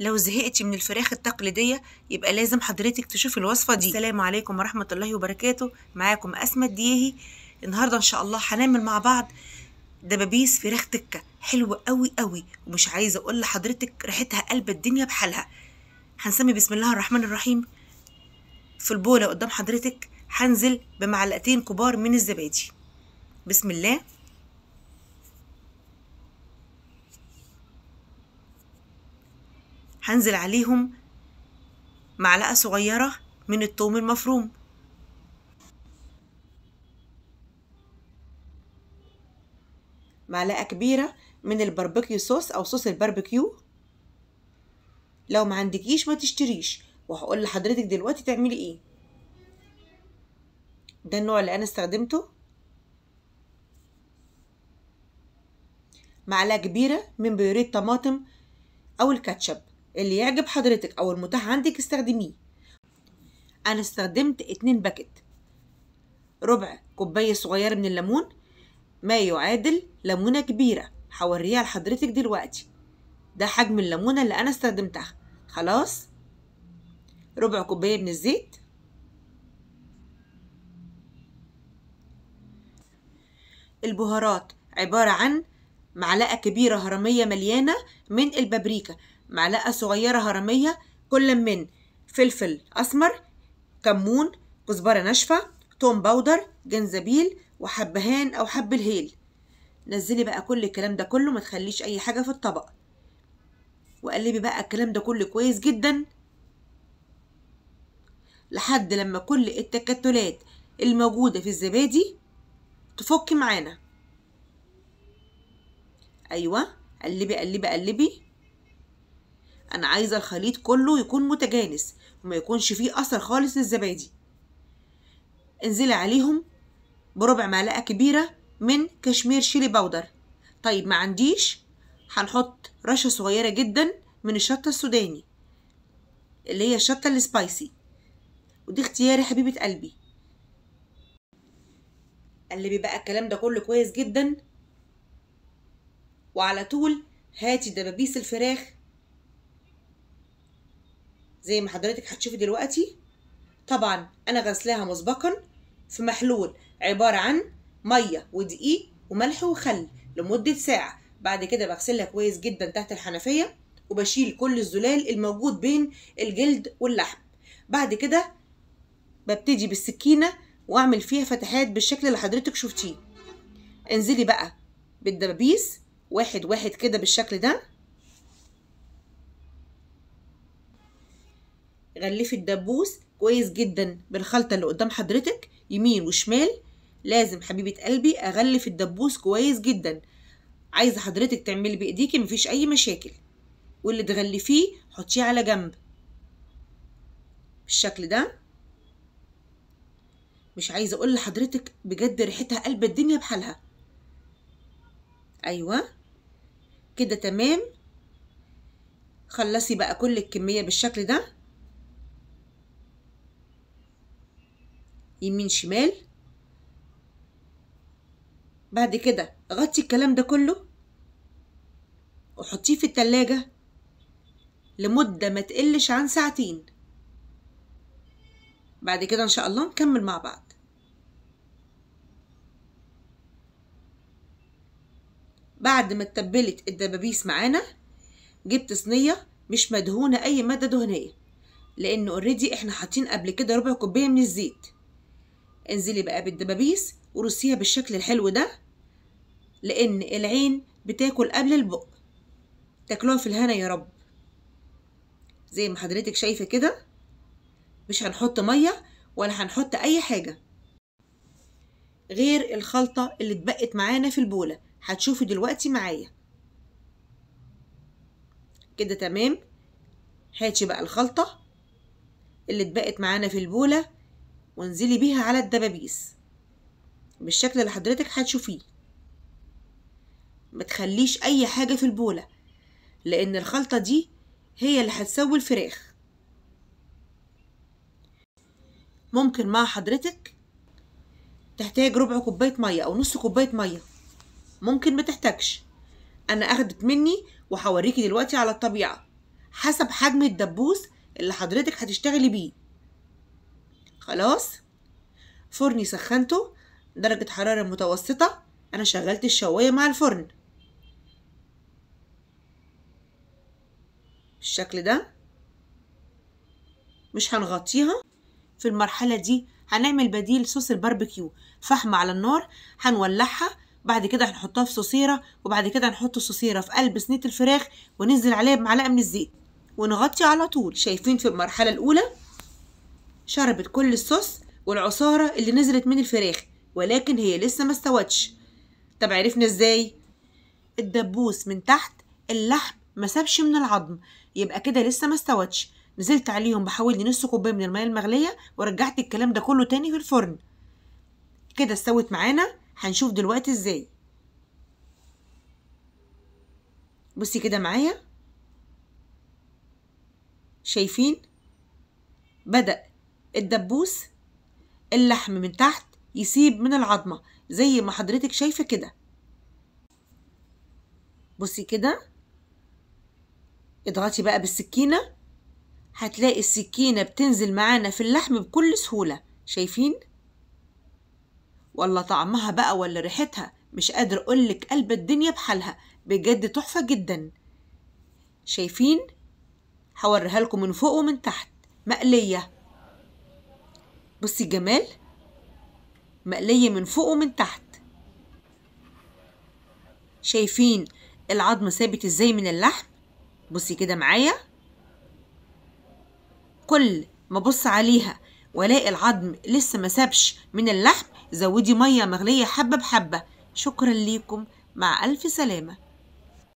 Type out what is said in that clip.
لو زهقتي من الفراخ التقليدية يبقى لازم حضرتك تشوفي الوصفة دي السلام عليكم ورحمة الله وبركاته معاكم أسماء الدياهي النهاردة إن شاء الله هنعمل مع بعض دبابيس فراخ تكة حلوة قوي قوي ومش عايزة أقول لحضرتك ريحتها قلب الدنيا بحالها هنسمي بسم الله الرحمن الرحيم في البولة قدام حضرتك هنزل بمعلقتين كبار من الزبادي بسم الله هنزل عليهم معلقة صغيرة من التوم المفروم معلقة كبيرة من الباربيكيو صوص أو صوص الباربيكيو لو ما عندكيش ما تشتريش وهقول لحضرتك دلوقتي تعملي ايه ده النوع اللي انا استخدمته معلقة كبيرة من بيوريه الطماطم أو الكاتشب اللي يعجب حضرتك أو المتاح عندك استخدميه أنا استخدمت اتنين باكت ربع كوباية صغيرة من الليمون ما يعادل ليمونة كبيرة هوريها لحضرتك دلوقتي ده حجم الليمونة اللي أنا استخدمتها خلاص ربع كوباية من الزيت البهارات عبارة عن معلقة كبيرة هرمية مليانة من البابريكا معلقة صغيرة هرمية كل من فلفل أسمر كمون كزبرة ناشفة توم باودر جنزبيل وحبهان أو حب الهيل نزلي بقى كل الكلام ده كله ما تخليش أي حاجة في الطبق وقلبي بقى الكلام ده كله كويس جدا لحد لما كل التكتلات الموجودة في الزبادي تفك معانا أيوة قلبي قلبي قلبي انا عايزه الخليط كله يكون متجانس وما يكونش فيه اثر خالص للزبادي انزلي عليهم بربع معلقه كبيره من كشمير شيلي باودر طيب ما عنديش هنحط رشه صغيره جدا من الشطه السوداني اللي هي الشطه السبايسي ودي اختياري حبيبه قلبي قلبي بقى الكلام ده كله كويس جدا وعلى طول هاتي دبابيس الفراخ زي ما حضرتك هتشوفي دلوقتي طبعا انا غسلاها مسبقا في محلول عباره عن ميه ودقيق وملح وخل لمده ساعه بعد كده بغسلها كويس جدا تحت الحنفيه وبشيل كل الزلال الموجود بين الجلد واللحم بعد كده ببتدي بالسكينه واعمل فيها فتحات بالشكل اللي حضرتك شفتيه انزلي بقى بالدبابيس واحد واحد كده بالشكل ده غلفي الدبوس كويس جدا بالخلطة اللي قدام حضرتك يمين وشمال لازم حبيبة قلبي أغلف الدبوس كويس جدا عايزة حضرتك تعملي بإيديكي مفيش أي مشاكل واللي تغلفيه حطيه على جنب بالشكل ده مش عايزة أقول لحضرتك بجد ريحتها قلب الدنيا بحالها أيوة كده تمام خلصي بقى كل الكمية بالشكل ده يمين شمال بعد كده غطي الكلام ده كله وحطيه في التلاجة لمدة ما تقلش عن ساعتين بعد كده ان شاء الله نكمل مع بعض بعد ما اتبلت الدبابيس معانا جبت صينية مش مدهونة اي مادة دهنية لان اوريدي احنا حاطين قبل كده ربع كوباية من الزيت انزلي بقى بالدبابيس ورصيها بالشكل الحلو ده لأن العين بتاكل قبل البق تاكلوها في الهنا يا رب زي ما حضرتك شايفة كده مش هنحط مية ولا هنحط أي حاجة غير الخلطة اللي اتبقت معانا في البولة هتشوفوا دلوقتي معايا كده تمام هاتي بقى الخلطة اللي اتبقت معانا في البولة وانزلي بيها على الدبابيس بالشكل اللي حضرتك هتشوفيه ما تخليش اي حاجة في البولة لان الخلطة دي هي اللي هتسوي الفراخ ممكن مع حضرتك تحتاج ربع كوباية مية او نص كوباية مية ممكن ما تحتاجش انا اخدت مني وهوريكي دلوقتي على الطبيعة حسب حجم الدبوس اللي حضرتك هتشتغلي بيه خلاص فرني سخنته درجة حرارة متوسطة أنا شغلت الشواية مع الفرن بالشكل ده مش هنغطيها في المرحلة دي هنعمل بديل صوص الباربيكيو فحمة على النار هنولعها بعد كده هنحطها في صوصيرة وبعد كده هنحط الصوصيرة في قلب صينية الفراخ وننزل عليها بمعلقة من الزيت ونغطي على طول شايفين في المرحلة الأولى شربت كل الصوص والعصارة اللي نزلت من الفراخ ولكن هي لسه ما استوتش طب عرفنا ازاي الدبوس من تحت اللحم ما سابش من العظم يبقى كده لسه ما استوتش نزلت عليهم بحوالي نص كوبايه من الميه المغليه ورجعت الكلام ده كله تاني في الفرن كده استوت معانا هنشوف دلوقتي ازاي بصي كده معايا شايفين بدأ الدبوس اللحم من تحت يسيب من العظمة زي ما حضرتك شايفة كده بصي كده اضغطي بقى بالسكينة هتلاقي السكينة بتنزل معانا في اللحم بكل سهولة شايفين؟ والله طعمها بقى ولا ريحتها مش قادر أقولك قلب الدنيا بحالها بجد تحفة جدا شايفين؟ هوريها لكم من فوق ومن تحت مقلية بصي الجمال مقلية من فوق ومن تحت شايفين العظم ثابت ازاي من اللحم بصي كده معايا كل ما ابص عليها والاقي العظم لسه ما سابش من اللحم زودي ميه مغليه حبه بحبه شكرا ليكم مع الف سلامه